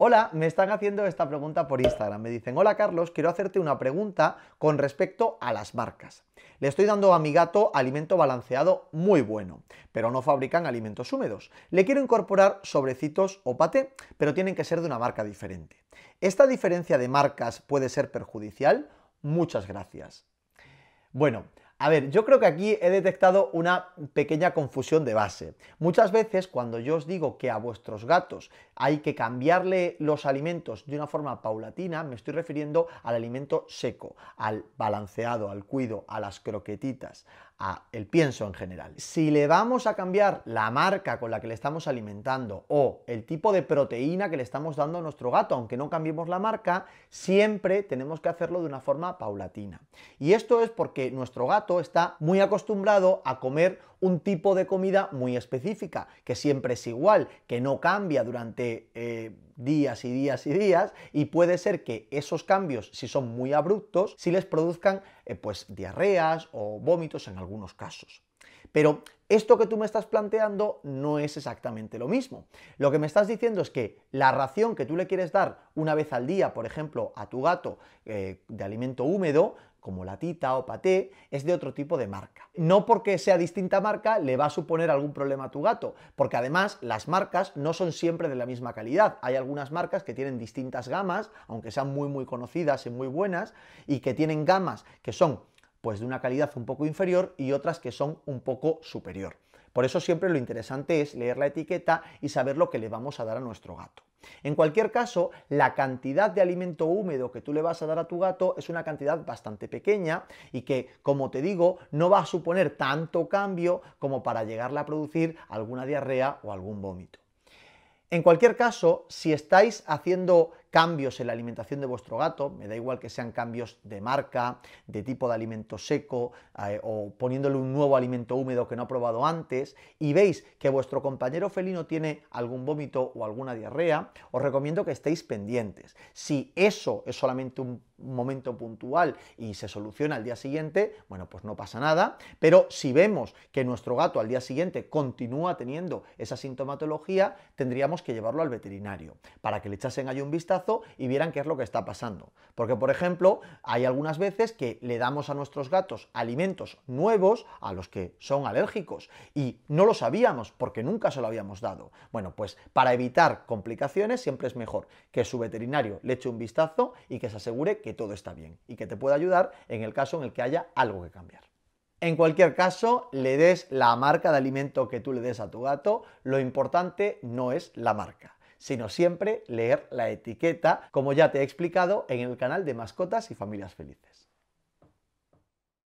Hola, me están haciendo esta pregunta por Instagram. Me dicen, hola Carlos, quiero hacerte una pregunta con respecto a las marcas. Le estoy dando a mi gato alimento balanceado muy bueno, pero no fabrican alimentos húmedos. Le quiero incorporar sobrecitos o paté, pero tienen que ser de una marca diferente. ¿Esta diferencia de marcas puede ser perjudicial? Muchas gracias. Bueno, a ver, yo creo que aquí he detectado una pequeña confusión de base. Muchas veces cuando yo os digo que a vuestros gatos hay que cambiarle los alimentos de una forma paulatina, me estoy refiriendo al alimento seco, al balanceado, al cuido, a las croquetitas, a pienso en general. Si le vamos a cambiar la marca con la que le estamos alimentando o el tipo de proteína que le estamos dando a nuestro gato, aunque no cambiemos la marca, siempre tenemos que hacerlo de una forma paulatina. Y esto es porque nuestro gato está muy acostumbrado a comer un tipo de comida muy específica, que siempre es igual, que no cambia durante eh, días y días y días, y puede ser que esos cambios, si son muy abruptos, si les produzcan eh, pues diarreas o vómitos en algunos casos. Pero esto que tú me estás planteando no es exactamente lo mismo. Lo que me estás diciendo es que la ración que tú le quieres dar una vez al día, por ejemplo, a tu gato eh, de alimento húmedo, como latita o paté, es de otro tipo de marca. No porque sea distinta marca le va a suponer algún problema a tu gato, porque además las marcas no son siempre de la misma calidad. Hay algunas marcas que tienen distintas gamas, aunque sean muy muy conocidas y muy buenas, y que tienen gamas que son pues de una calidad un poco inferior y otras que son un poco superior. Por eso siempre lo interesante es leer la etiqueta y saber lo que le vamos a dar a nuestro gato. En cualquier caso, la cantidad de alimento húmedo que tú le vas a dar a tu gato es una cantidad bastante pequeña y que, como te digo, no va a suponer tanto cambio como para llegarle a producir alguna diarrea o algún vómito. En cualquier caso, si estáis haciendo cambios en la alimentación de vuestro gato, me da igual que sean cambios de marca, de tipo de alimento seco eh, o poniéndole un nuevo alimento húmedo que no ha probado antes, y veis que vuestro compañero felino tiene algún vómito o alguna diarrea, os recomiendo que estéis pendientes. Si eso es solamente un momento puntual y se soluciona al día siguiente, bueno, pues no pasa nada, pero si vemos que nuestro gato al día siguiente continúa teniendo esa sintomatología, tendríamos que llevarlo al veterinario para que le echasen ahí un vistazo y vieran qué es lo que está pasando. Porque, por ejemplo, hay algunas veces que le damos a nuestros gatos alimentos nuevos a los que son alérgicos y no lo sabíamos porque nunca se lo habíamos dado. Bueno, pues para evitar complicaciones siempre es mejor que su veterinario le eche un vistazo y que se asegure que todo está bien y que te pueda ayudar en el caso en el que haya algo que cambiar. En cualquier caso, le des la marca de alimento que tú le des a tu gato, lo importante no es la marca sino siempre leer la etiqueta, como ya te he explicado en el canal de Mascotas y Familias Felices.